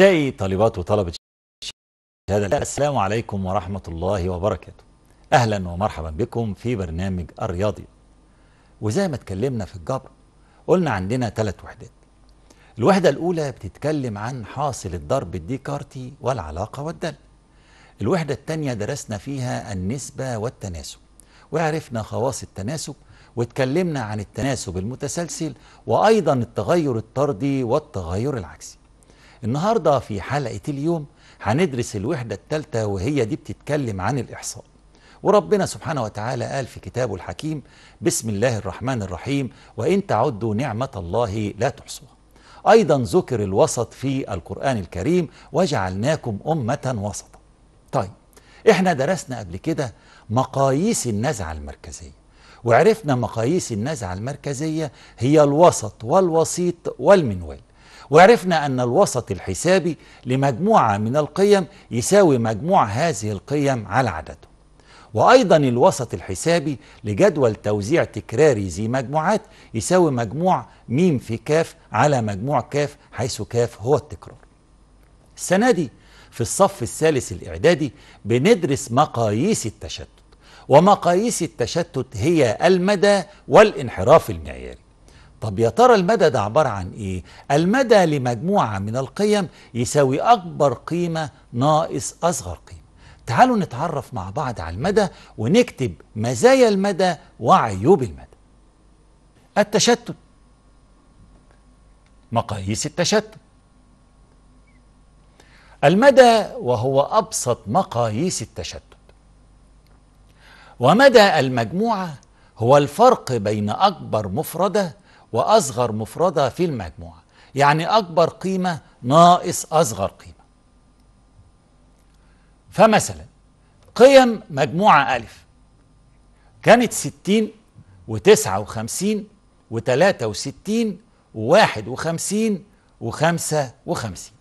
أعزائي طالبات وطلبة الشهادة السلام عليكم ورحمة الله وبركاته أهلا ومرحبا بكم في برنامج الرياضي وزي ما اتكلمنا في الجبر قلنا عندنا ثلاث وحدات الوحدة الأولى بتتكلم عن حاصل الضرب الديكارتي والعلاقة والدل الوحدة الثانية درسنا فيها النسبة والتناسب وعرفنا خواص التناسب واتكلمنا عن التناسب المتسلسل وأيضا التغير الطردي والتغير العكسي النهاردة في حلقة اليوم هندرس الوحدة الثالثة وهي دي بتتكلم عن الإحصاء وربنا سبحانه وتعالى قال في كتابه الحكيم بسم الله الرحمن الرحيم وإن تعدوا نعمة الله لا تحصوها أيضا ذكر الوسط في القرآن الكريم وجعلناكم أمة وسطا طيب احنا درسنا قبل كده مقاييس النزعة المركزية وعرفنا مقاييس النزعة المركزية هي الوسط والوسيط والمنوال وعرفنا أن الوسط الحسابي لمجموعة من القيم يساوي مجموع هذه القيم على عدده وأيضا الوسط الحسابي لجدول توزيع تكراري ذي مجموعات يساوي مجموع م في كاف على مجموع كاف حيث كاف هو التكرار السنة دي في الصف الثالث الإعدادي بندرس مقاييس التشتت ومقاييس التشتت هي المدى والانحراف المعياري طب يا ترى المدى ده عبارة عن ايه المدى لمجموعة من القيم يساوي اكبر قيمة ناقص اصغر قيمة تعالوا نتعرف مع بعض على المدى ونكتب مزايا المدى وعيوب المدى التشتت مقاييس التشتت المدى وهو أبسط مقاييس التشتت ومدى المجموعة هو الفرق بين أكبر مفردة وأصغر مفردة في المجموعة يعني أكبر قيمة ناقص أصغر قيمة فمثلا قيم مجموعة ألف كانت ستين وتسعة وخمسين وتلاتة وستين وواحد وخمسين وخمسة وخمسين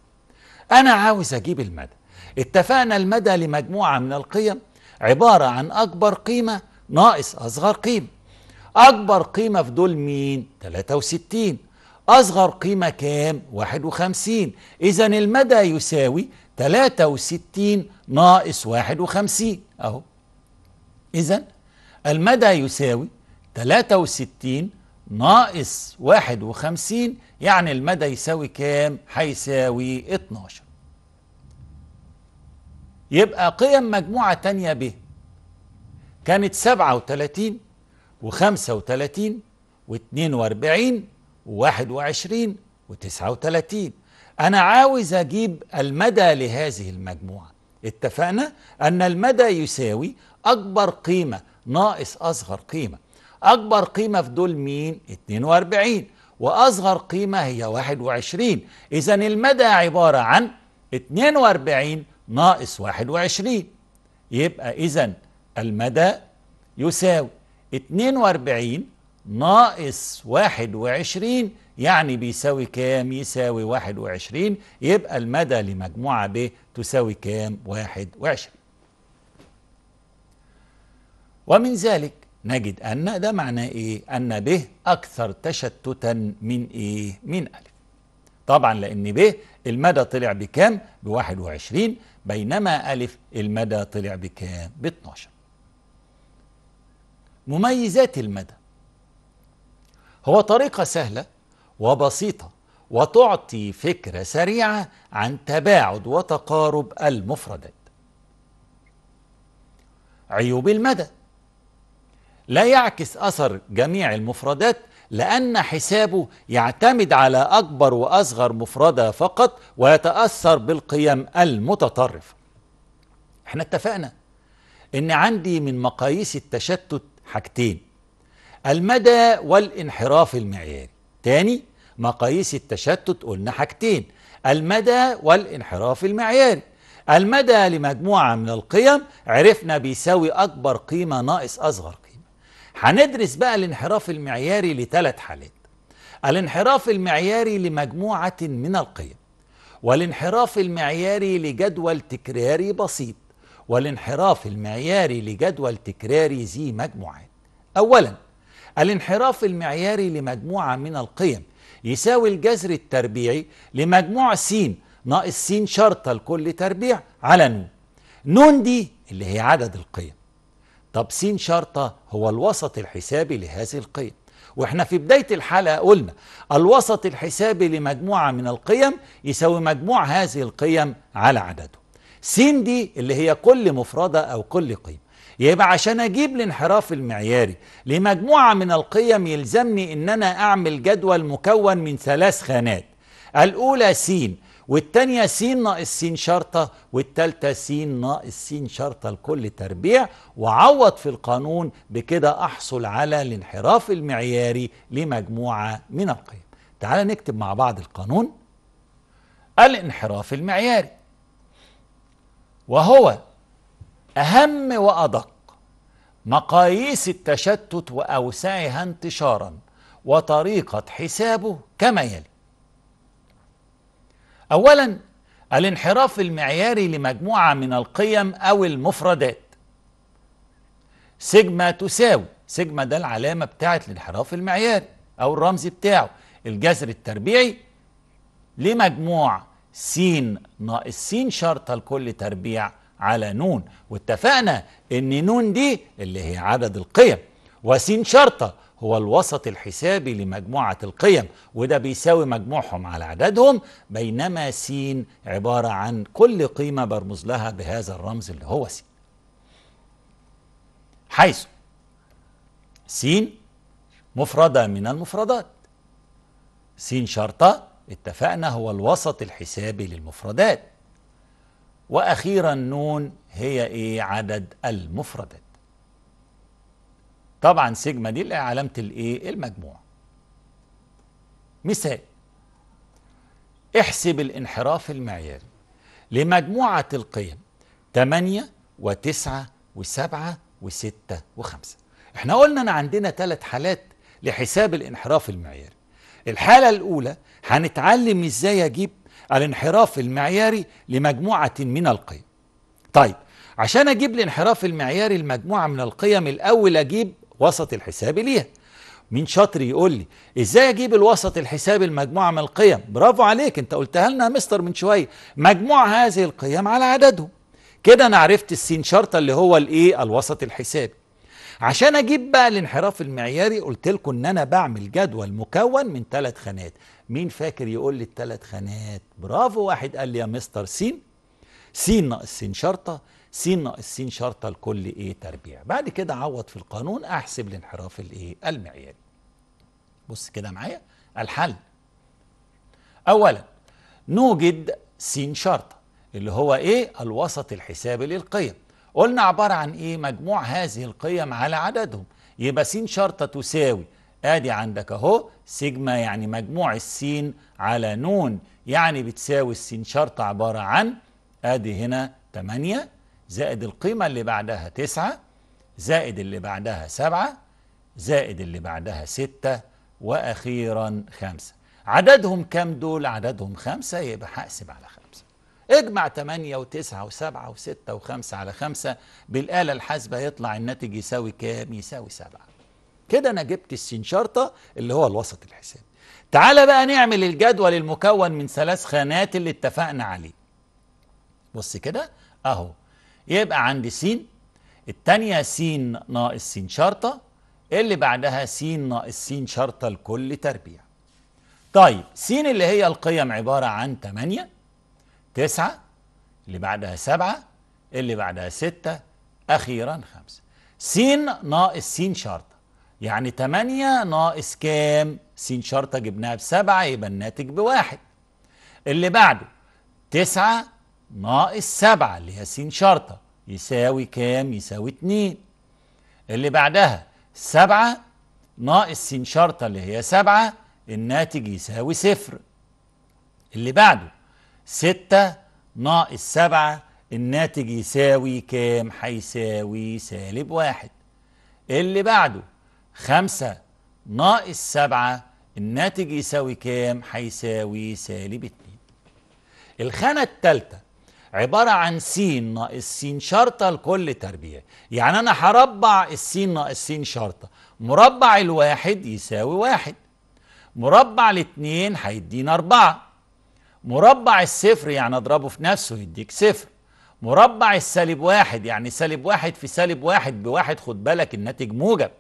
أنا عاوز أجيب المدى اتفقنا المدى لمجموعة من القيم عبارة عن أكبر قيمة ناقص أصغر قيمة اكبر قيمة في دول مين 63 اصغر قيمة كام 51 اذا المدى يساوي 63 ناقص 51 اهو اذا المدى يساوي 63 ناقص 51 يعني المدى يساوي كام هيساوي 12 يبقى قيم مجموعة تانية ب كانت 37 و35 و42 و21 وتسعة وتلاتين أنا عاوز أجيب المدى لهذه المجموعة اتفقنا أن المدى يساوي أكبر قيمة ناقص أصغر قيمة أكبر قيمة في دول مين؟ 42 وأصغر قيمة هي 21 إذا المدى عبارة عن 42 ناقص 21 يبقى إذا المدى يساوي 42 ناقص 21 يعني بيساوي كام يساوي 21 يبقى المدى لمجموعة ب تساوي كام 21 ومن ذلك نجد أن ده معناه إيه أن ب أكثر تشتتا من إيه من ألف طبعا لأن ب المدى طلع بكام ب 21 بينما ألف المدى طلع بكام ب 12 مميزات المدى هو طريقة سهلة وبسيطة وتعطي فكرة سريعة عن تباعد وتقارب المفردات عيوب المدى لا يعكس أثر جميع المفردات لأن حسابه يعتمد على أكبر وأصغر مفردة فقط ويتأثر بالقيم المتطرفة احنا اتفقنا ان عندي من مقاييس التشتت حاجتين المدى والانحراف المعياري تاني مقاييس التشتت قلنا حاجتين المدى والانحراف المعياري المدى لمجموعة من القيم عرفنا بيساوي أكبر قيمة ناقص أصغر قيمة هندرس بقى الانحراف المعياري لثلاث حالات الانحراف المعياري لمجموعة من القيم والانحراف المعياري لجدول تكراري بسيط والانحراف المعياري لجدول تكراري ذي مجموعات أولا الانحراف المعياري لمجموعة من القيم يساوي الجذر التربيعي لمجموع س ناقص س شرطة لكل تربيع على ن ن دي اللي هي عدد القيم طب س شرطة هو الوسط الحسابي لهذه القيم واحنا في بداية الحلقة قلنا الوسط الحسابي لمجموعة من القيم يساوي مجموع هذه القيم على عدده سين دي اللي هي كل مفردة أو كل قيمة يبقى عشان أجيب الانحراف المعياري لمجموعة من القيم يلزمني أن أنا أعمل جدول مكون من ثلاث خانات الأولى سين والتانية س ناقص س شرطة والتالتة س ناقص س شرطة لكل تربيع وعوض في القانون بكده أحصل على الانحراف المعياري لمجموعة من القيم تعال نكتب مع بعض القانون الانحراف المعياري وهو أهم وأدق مقاييس التشتت وأوسعها انتشارا وطريقة حسابه كما يلي أولا الانحراف المعياري لمجموعة من القيم أو المفردات سيجما تساوي سيجما ده العلامة بتاعة الانحراف المعياري أو الرمز بتاعه الجذر التربيعي لمجموعة سين ناقص سين شرطة لكل تربيع على نون واتفقنا ان نون دي اللي هي عدد القيم وسين شرطة هو الوسط الحسابي لمجموعة القيم وده بيساوي مجموعهم على عددهم بينما س عبارة عن كل قيمة برمز لها بهذا الرمز اللي هو س حيث س مفردة من المفردات س شرطة اتفقنا هو الوسط الحسابي للمفردات وأخيرا نون هي إيه عدد المفردات طبعا سيجما دي اللي علامة الإيه المجموع مثال احسب الانحراف المعياري لمجموعة القيم 8 و9 و7 و6 و5 احنا قلنا ان عندنا ثلاث حالات لحساب الانحراف المعياري الحالة الأولى هنتعلم إزاي أجيب الانحراف المعياري لمجموعة من القيم طيب عشان أجيب الانحراف المعياري لمجموعة من القيم الأول أجيب وسط الحساب ليها مين شاطر يقول لي ازاي اجيب الوسط الحسابي لمجموعه من القيم برافو عليك انت قلتها لنا يا مستر من شويه مجموع هذه القيم على عددهم كده انا عرفت السين شرطه اللي هو الايه الوسط الحسابي عشان اجيب بقى الانحراف المعياري قلت لكم ان انا بعمل جدول مكون من ثلاث خانات مين فاكر يقول لي الثلاث خانات برافو واحد قال لي يا مستر سين سين ناقص سين شرطه سين ناقص سين شرطه لكل ايه تربيع بعد كده عوض في القانون احسب الانحراف الايه المعياري بص كده معايا الحل اولا نوجد س شرطه اللي هو ايه الوسط الحسابي للقيم قلنا عبارة عن إيه مجموع هذه القيم على عددهم يبقى س شرطة تساوي ادي عندك اهو سيجما يعني مجموع السين على نون يعني بتساوي السين شرطة عبارة عن ادي هنا 8 زائد القيمة اللي بعدها 9 زائد اللي بعدها 7 زائد اللي بعدها 6 وأخيرا 5 عددهم كام دول؟ عددهم 5 يبقى هقسم على 5 اجمع 8 و9 و7 و6 و5 على 5 بالآلة الحاسبة هيطلع الناتج يساوي كام؟ يساوي 7 كده أنا جبت السين شرطه اللي هو الوسط الحسابي تعالى بقى نعمل الجدول المكون من ثلاث خانات اللي اتفقنا عليه بص كده أهو يبقى عندي س التانية س ناقص س شرطة اللي بعدها س ناقص س شرطة لكل تربيع طيب س اللي هي القيم عبارة عن 8 تسعة اللي بعدها سبعة اللي بعدها ستة أخيرا خمسة س ناقص س شرطة يعني تمانية ناقص كام س شرطة جبناها بسبعة يبقى الناتج بواحد اللي بعده تسعة ناقص سبعة اللي هي س شرطة يساوي كام يساوي اتنين اللي بعدها سبعة ناقص س شرطة اللي هي سبعة الناتج يساوي صفر اللي بعده ستة ناقص سبعة الناتج يساوي كام هيساوي سالب واحد اللي بعده خمسة ناقص سبعة الناتج يساوي كام هيساوي سالب اتنين الخانة التالتة عبارة عن س ناقص س شرطة لكل تربيع يعني أنا هربع الس ناقص س شرطة مربع الواحد يساوي واحد مربع الاتنين هيدينا أربعة مربع الصفر يعني اضربه في نفسه يديك صفر مربع السالب واحد يعني سالب واحد في سالب واحد بواحد خد بالك الناتج موجب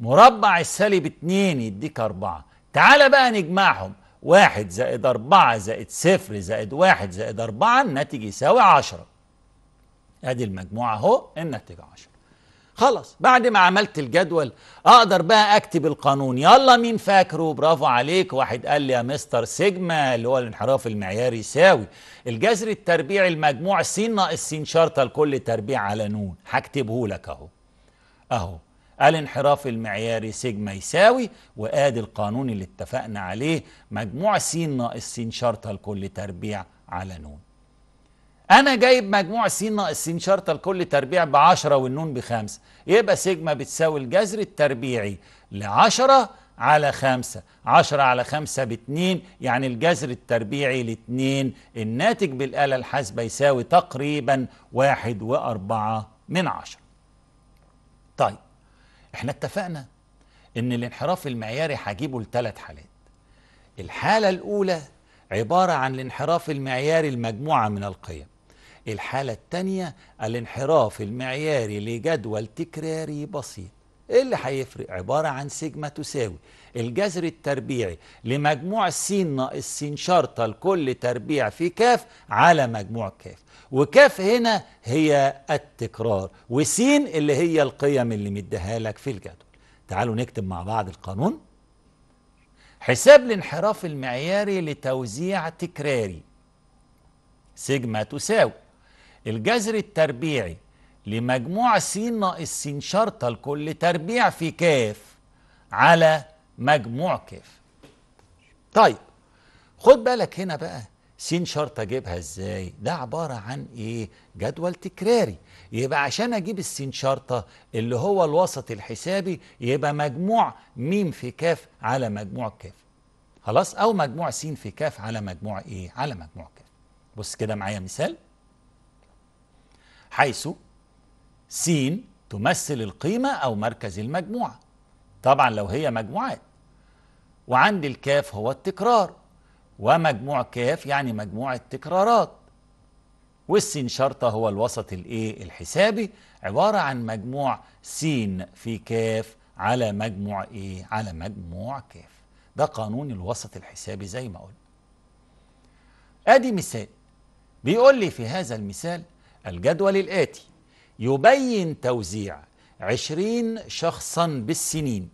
مربع السالب اتنين يديك اربعة تعال بقى نجمعهم واحد زائد اربعة زائد صفر زائد واحد زائد اربعة الناتج يساوي عشرة ادي المجموعة اهو الناتج عشرة خلاص بعد ما عملت الجدول اقدر بقى اكتب القانون يلا مين فاكره برافو عليك واحد قال لي يا مستر سيجما اللي هو الانحراف المعياري يساوي الجذر التربيعي المجموع س ناقص س شرطه لكل تربيع على ن هكتبه لك اهو اهو الانحراف المعياري سيجما يساوي وادي القانون اللي اتفقنا عليه مجموع س ناقص س شرطه لكل تربيع على ن انا جايب مجموع س ناقص س شرطه لكل تربيع ب 10 والنون بخمسة يبقى سيجما بتساوي الجذر التربيعي ل 10 على 5 10 على 5 ب 2 يعني الجذر التربيعي ل 2 الناتج بالآلة الحاسبة يساوي تقريبا 1 و4 من 10 طيب احنا اتفقنا ان الانحراف المعياري هجيبه لثلاث حالات الحالة الأولى عبارة عن الانحراف المعياري المجموعة من القيم الحالة التانية الانحراف المعياري لجدول تكراري بسيط ايه اللي هيفرق عبارة عن سيجما تساوي الجذر التربيعي لمجموع س ناقص س شرطة لكل تربيع في كاف على مجموع كاف وكاف هنا هي التكرار وس اللي هي القيم اللي مديها لك في الجدول تعالوا نكتب مع بعض القانون حساب الانحراف المعياري لتوزيع تكراري سيجما تساوي الجذر التربيعي لمجموع س ناقص س شرطة لكل تربيع في ك على مجموع ك طيب خد بالك هنا بقى س شرطة اجيبها ازاي ده عبارة عن ايه جدول تكراري يبقى عشان اجيب الس شرطة اللي هو الوسط الحسابي يبقى مجموع م في ك على مجموع ك خلاص او مجموع س في ك على مجموع ايه على مجموع ك بص كده معايا مثال حيث س تمثل القيمة أو مركز المجموعة طبعا لو هي مجموعات وعند الكاف هو التكرار ومجموع كاف يعني مجموعة تكرارات والسين شرطة هو الوسط الايه الحسابي عبارة عن مجموع س في كاف على مجموع ايه على مجموع كاف ده قانون الوسط الحسابي زي ما قلنا ادي مثال بيقول لي في هذا المثال الجدول الآتي يبين توزيع عشرين شخصا بالسنين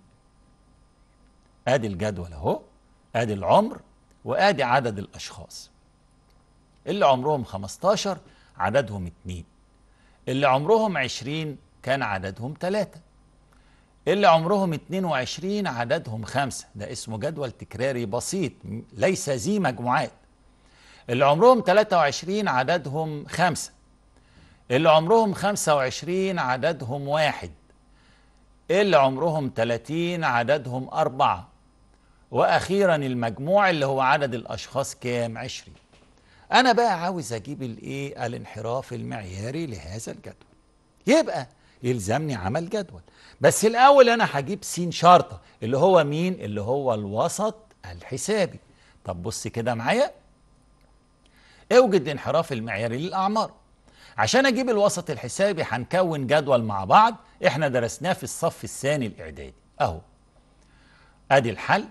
ادي الجدول اهو ادي العمر وادي عدد الاشخاص اللي عمرهم 15 عددهم 2 اللي عمرهم 20 كان عددهم 3 اللي عمرهم 22 عددهم 5 ده اسمه جدول تكراري بسيط ليس ذي مجموعات اللي عمرهم 23 عددهم 5 اللي عمرهم 25 عددهم واحد اللي عمرهم 30 عددهم أربعة وأخيرا المجموع اللي هو عدد الأشخاص كام 20 أنا بقى عاوز أجيب الإيه الانحراف المعياري لهذا الجدول يبقى يلزمني عمل جدول بس الأول أنا هجيب سين شرطة اللي هو مين اللي هو الوسط الحسابي طب بص كده معايا اوجد انحراف المعياري للأعمار عشان اجيب الوسط الحسابي هنكون جدول مع بعض احنا درسناه في الصف الثاني الاعدادي اهو ادي الحل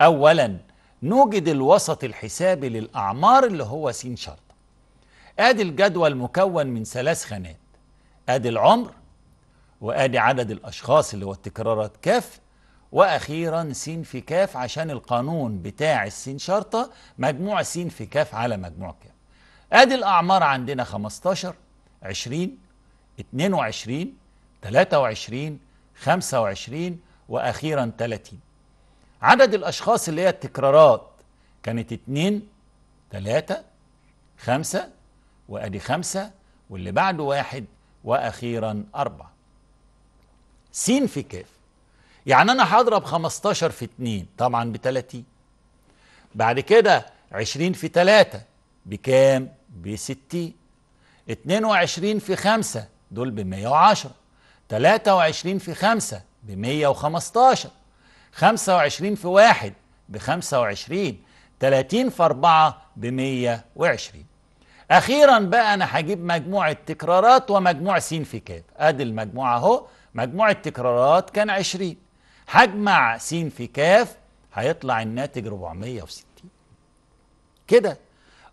اولا نوجد الوسط الحسابي للاعمار اللي هو س شرطه ادي الجدول مكون من ثلاث خانات ادي العمر وادي عدد الاشخاص اللي هو التكرارات كاف واخيرا س في كاف عشان القانون بتاع السين شرطه مجموع س في كاف على مجموع كاف ادي الاعمار عندنا 15 20 22 23 25 واخيرا 30 عدد الاشخاص اللي هي التكرارات كانت 2 3 5 وادي 5 واللي بعده واحد واخيرا 4 س في ك يعني انا هضرب 15 في 2 طبعا ب 30 بعد كده 20 في 3 بكام ب 60 22 في 5 دول ب 110 23 في 5 ب 115 25 في 1 ب 25 30 في 4 ب 120 اخيرا بقى انا هجيب مجموعه تكرارات ومجموع س في ك ادي المجموعه اهو مجموع التكرارات كان 20 هجمع س في ك هيطلع الناتج 460 كده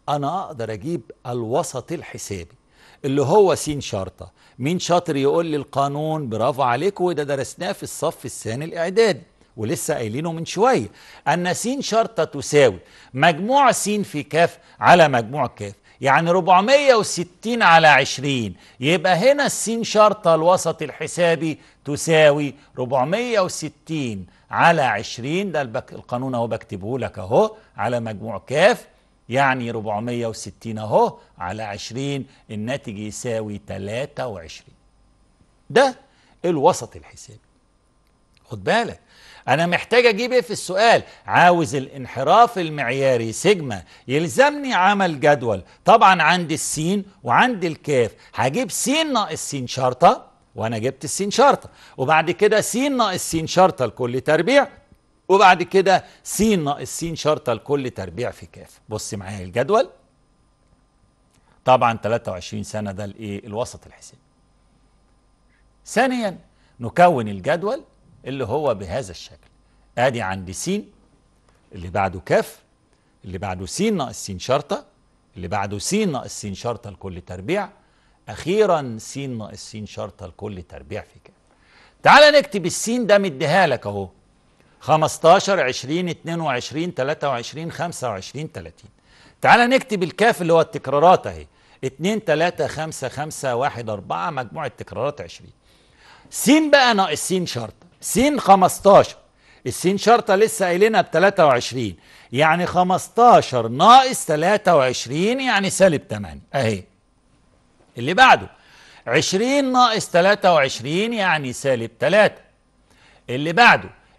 انا اقدر اجيب الوسط الحسابي اللي هو سين شرطه مين شاطر يقول لي القانون برافو عليك وده درسناه في الصف الثاني الاعدادي ولسه قايلينه من شويه ان س شرطه تساوي مجموع س في كاف على مجموع كاف يعني 460 على 20 يبقى هنا السين شرطه الوسط الحسابي تساوي 460 على 20 ده القانون اهو بكتبه لك اهو على مجموع كاف يعني 460 اهو على 20 الناتج يساوي 23 ده الوسط الحسابي خد بالك انا محتاج اجيب ايه في السؤال عاوز الانحراف المعياري سيجما يلزمني عمل جدول طبعا عندي السين وعندي الكاف هجيب سين ناقص سين شرطه وانا جبت السين شرطه وبعد كده سين ناقص سين شرطه لكل تربيع وبعد كده س ناقص س شرطة لكل تربيع في كاف بص معايا الجدول طبعا 23 سنة ده الايه الوسط الحسابي ثانيا نكون الجدول اللي هو بهذا الشكل ادي عندي س اللي بعده كاف اللي بعده س ناقص س شرطة اللي بعده س ناقص س شرطة لكل تربيع أخيرا س ناقص س شرطة لكل تربيع في كاف تعال نكتب السين ده مديها لك أهو 15 20 22 23 25 30 تعال نكتب الكاف اللي هو التكرارات اهي 2 3 5 5 1 4 مجموع التكرارات 20 س بقى ناقص س شرطه س 15 السين شرطة لسه قايلينها ب 23 يعني 15 ناقص 23 يعني سالب 8 اهي اللي بعده 20 ناقص 23 يعني سالب 3 اللي بعده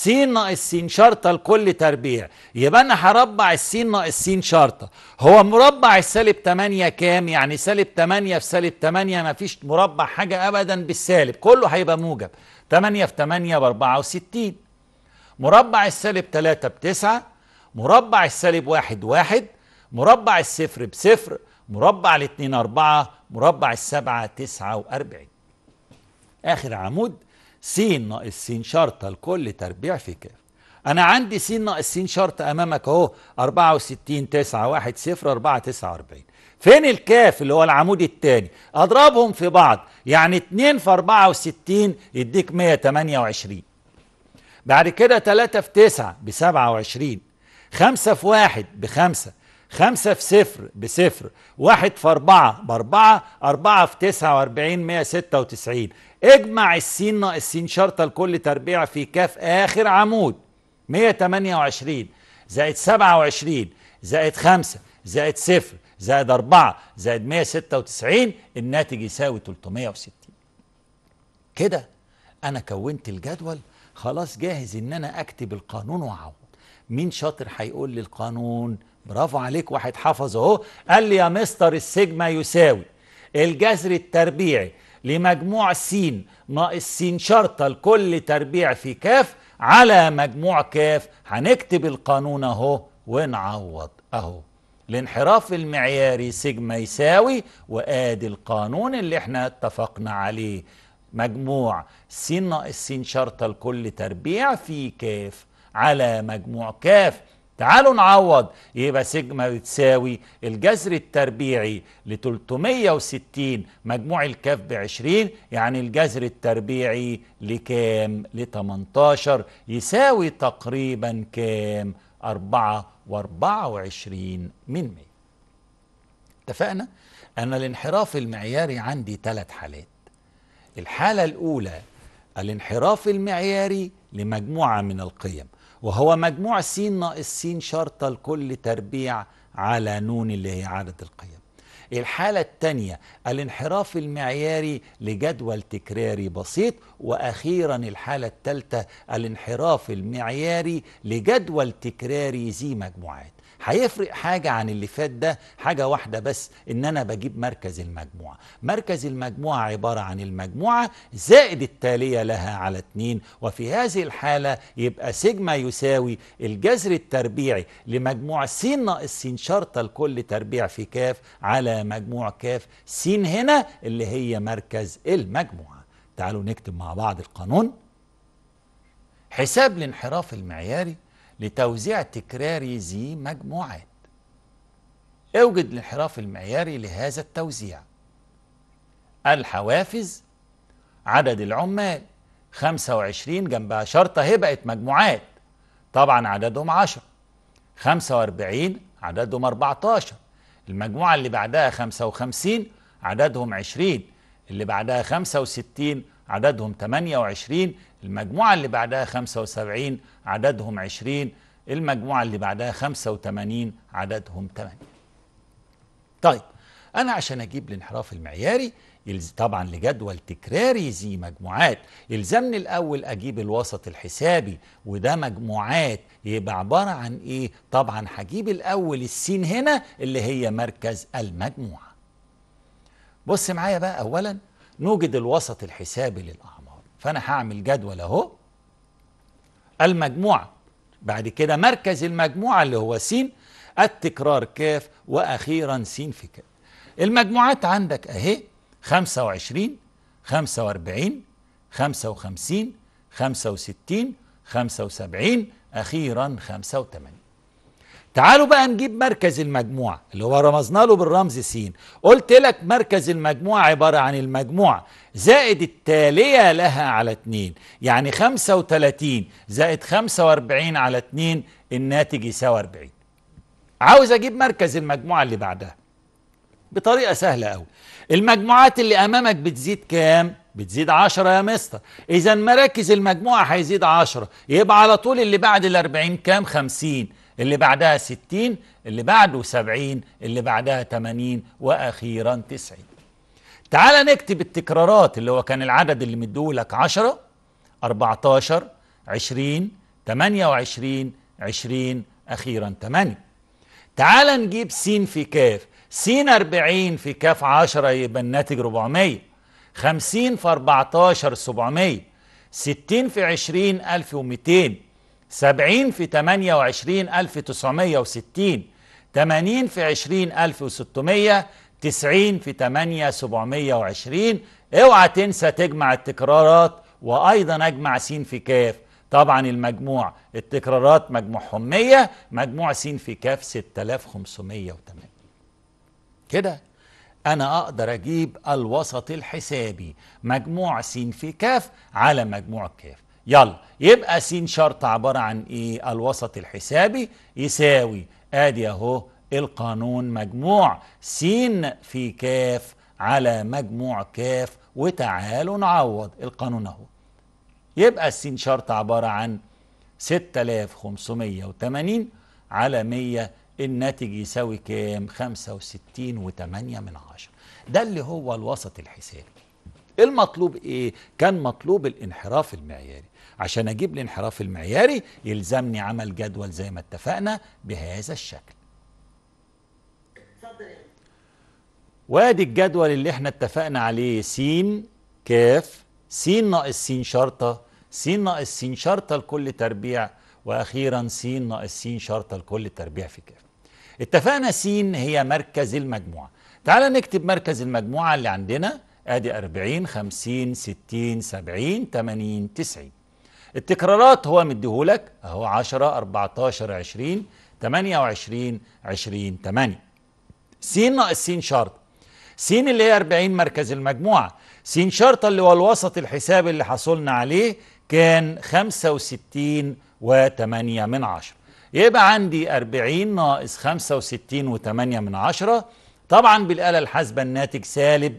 س ناقص س شرطة لكل تربيع يبقى أنا هربع الس ناقص س شرطة هو مربع السالب 8 كام يعني سالب 8 في سالب 8 ما فيش مربع حاجة أبدا بالسالب كله هيبقى موجب 8 في 8 ب 64 مربع السالب 3 بتسعة مربع السالب 1 1 مربع الصفر بصفر مربع الاثنين 4 مربع السبعة 7 49 آخر عمود س ناقص س شرطة لكل تربيع في كاف أنا عندي س ناقص س شرطة أمامك أهو 64 9 1 0 4 9 40 فين الكاف اللي هو العمود الثاني أضربهم في بعض يعني 2 في 64 يديك 128 بعد كده 3 في 9 ب 27 5 في 1 ب 5 خمسة في صفر بصفر واحد في أربعة بأربعة أربعة في تسعة وأربعين مية ستة وتسعين اجمع السين ناقص سين شرطة لكل تربيع في كاف آخر عمود مية تمانية وعشرين زائد سبعة وعشرين زائد خمسة زائد صفر زائد أربعة زائد مية ستة وتسعين الناتج يساوي تلتمية وستين كده أنا كونت الجدول خلاص جاهز إن أنا أكتب القانون وأعوض مين شاطر هيقول لي القانون؟ برافو عليك واحد حفظ اهو قال لي يا مستر السيجما يساوي الجذر التربيعي لمجموع س ناقص س شرطة لكل تربيع في كاف على مجموع كاف هنكتب القانون اهو ونعوض اهو الانحراف المعياري سيجما يساوي وادي القانون اللي احنا اتفقنا عليه مجموع س ناقص س شرطة لكل تربيع في كاف على مجموع كاف تعالوا نعوض يبقى سيجما بتساوي الجذر التربيعي ل 360 مجموع الكاف ب 20 يعني الجذر التربيعي لكام؟ ل 18 يساوي تقريبا كام؟ 4 و24 من 100 اتفقنا؟ أنا الانحراف المعياري عندي ثلاث حالات الحالة الأولى الانحراف المعياري لمجموعة من القيم وهو مجموع س ناقص س شرطة لكل تربيع على نون اللي هي عدد القيم الحالة الثانية الانحراف المعياري لجدول تكراري بسيط وأخيرا الحالة الثالثة الانحراف المعياري لجدول تكراري ذي مجموعات هيفرق حاجة عن اللي فات ده حاجة واحدة بس إن أنا بجيب مركز المجموعة مركز المجموعة عبارة عن المجموعة زائد التالية لها على 2 وفي هذه الحالة يبقى سيجما يساوي الجذر التربيعي لمجموع س ناقص س شرطة لكل تربيع في كاف على مجموع كاف س هنا اللي هي مركز المجموعة تعالوا نكتب مع بعض القانون حساب الانحراف المعياري لتوزيع تكراري ذي مجموعات اوجد الانحراف المعياري لهذا التوزيع الحوافز عدد العمال 25 جنبها شرطة هبقت بقت مجموعات طبعا عددهم 10 45 عددهم 14 المجموعة اللي بعدها 55 عددهم 20 اللي بعدها 65 عددهم 28 المجموعة اللي بعدها 75 عددهم 20 المجموعة اللي بعدها 85 عددهم 8 طيب أنا عشان أجيب الانحراف المعياري طبعا لجدول تكراري زي مجموعات يلزمني الأول أجيب الوسط الحسابي وده مجموعات يبقى عبارة عن إيه؟ طبعا هجيب الأول السين هنا اللي هي مركز المجموعة بص معايا بقى أولا نوجد الوسط الحسابي للأعمار فأنا هعمل جدول أهو المجموعة بعد كده مركز المجموعة اللي هو س التكرار ك وأخيرا س في ك المجموعات عندك أهي 25 45 55 65 75 أخيرا 85 تعالوا بقى نجيب مركز المجموعة اللي هو رمزنا له بالرمز س قلت لك مركز المجموعة عبارة عن المجموعة زائد التالية لها على 2 يعني 35 زائد 45 على 2 الناتج يساوي 40 عاوز أجيب مركز المجموعة اللي بعدها بطريقة سهلة قوي المجموعات اللي أمامك بتزيد كام؟ بتزيد 10 يا مستر إذا مراكز المجموعة هيزيد 10 يبقى على طول اللي بعد ال 40 كام؟ 50 اللي بعدها 60 اللي بعده 70 اللي بعدها 80 واخيرا 90 تعال نكتب التكرارات اللي هو كان العدد اللي مديهولك 10 14 20 28 20 اخيرا 8 تعال نجيب س في ك س 40 في ك 10 يبقى الناتج 400 50 في 14 700 60 في 20 1200 70 في 28960 80 في 20600 90 في 8720 اوعى تنسى تجمع التكرارات وايضا اجمع س في كاف طبعا المجموع التكرارات مجموعهم 100 مجموع س في كاف 6508 كده انا اقدر اجيب الوسط الحسابي مجموع س في كاف على مجموع كاف يلا يبقى س شرط عبارة عن ايه الوسط الحسابي يساوي ادي اهو القانون مجموع س في كاف على مجموع كاف وتعالوا نعوض القانون اهو يبقى س شرط عبارة عن 6580 على 100 الناتج يساوي كام 65 و8 من 10 ده اللي هو الوسط الحسابي المطلوب ايه كان مطلوب الانحراف المعياري عشان اجيب الانحراف المعياري يلزمني عمل جدول زي ما اتفقنا بهذا الشكل وادي الجدول اللي احنا اتفقنا عليه س ك س ناقص س شرطه س ناقص س شرطه لكل تربيع واخيرا س ناقص س شرطه لكل تربيع في ك اتفقنا س هي مركز المجموعه تعال نكتب مركز المجموعه اللي عندنا ادي 40 50 60 70 80 90 التكرارات هو مديهولك اهو 10 14 20 28 20 8 س ناقص س شرط س اللي هي 40 مركز المجموعه س شرطه اللي هو الوسط الحسابي اللي حصلنا عليه كان 65 و8 من 10 يبقى عندي 40 ناقص 65 و8 من 10 طبعا بالآلة الحاسبة الناتج سالب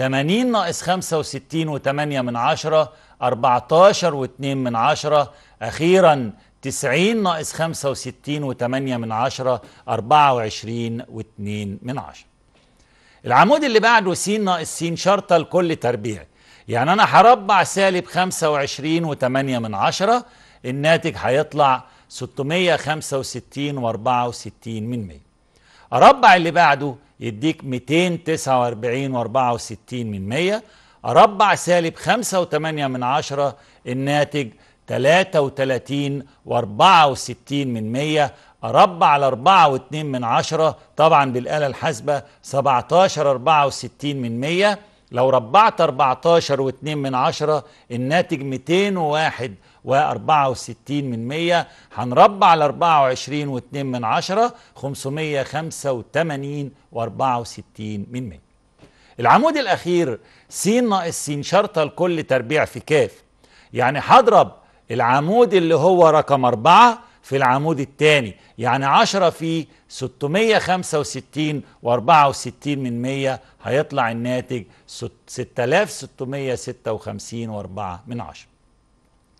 80 ناقص 65 و8 من عشرة 14 و2 من عشرة أخيرا 90 ناقص 65 و8 من عشرة 24 و2 من عشرة العمود اللي بعده س ناقص س شرطة لكل تربيع يعني أنا هربع سالب 25 و8 من عشرة الناتج هيطلع 665 و64 من 100 أربع اللي بعده يديك 249 و64 من 100 أربع سالب 5 من 10 الناتج 33 و64 من 100 أربع على 4 واتنين من عشرة طبعا بالآلة الحاسبة 17 64 من 100 لو ربعت 14 واتنين من عشرة الناتج 201 و64 من 100 هنربع ل 24 و2 من 10 585 و64 من 100 العمود الأخير س ناقص س شرط الكل تربيع في كاف يعني هضرب العمود اللي هو رقم 4 في العمود الثاني يعني 10 في 665 و64 من 100 هيطلع الناتج 6656 و4 من 10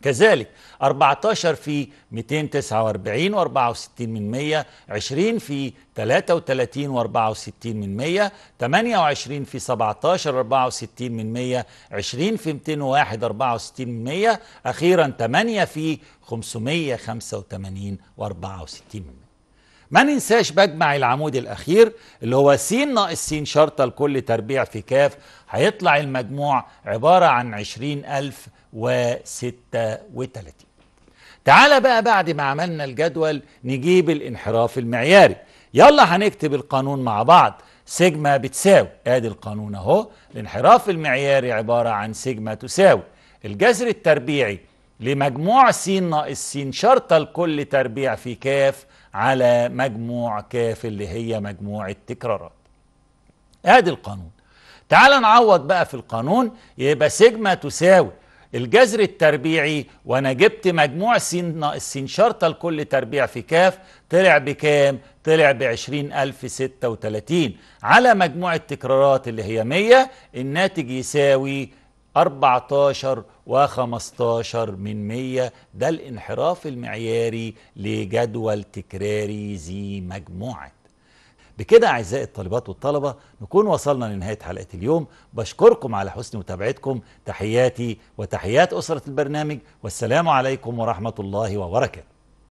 كذلك 14 في 249 و64 من 100 20 في 33 و64 من 100 28 في 17 64 من 100 20 في 201 64 من 100 أخيرا 8 في 585 و64 من 100 ما ننساش بجمع العمود الأخير اللي هو س ناقص س شرطة لكل تربيع في كاف هيطلع المجموع عبارة عن 20000 و36 تعال بقى بعد ما عملنا الجدول نجيب الانحراف المعياري يلا هنكتب القانون مع بعض سيجما بتساوي ادي القانون اهو الانحراف المعياري عبارة عن سيجما تساوي الجذر التربيعي لمجموع س ناقص س شرطة لكل تربيع في كاف على مجموع كاف اللي هي مجموع التكرارات ادي القانون تعال نعوض بقى في القانون يبقى سيجما تساوي الجذر التربيعي وانا جبت مجموع سين السين شرطه لكل تربيع في كاف طلع بكام طلع ب 20036 على مجموع التكرارات اللي هي 100 الناتج يساوي 14 و15 من 100 ده الانحراف المعياري لجدول تكراري ذي مجموعه بكده أعزائي الطالبات والطلبة نكون وصلنا لنهاية حلقة اليوم بشكركم على حسن متابعتكم تحياتي وتحيات أسرة البرنامج والسلام عليكم ورحمة الله وبركاته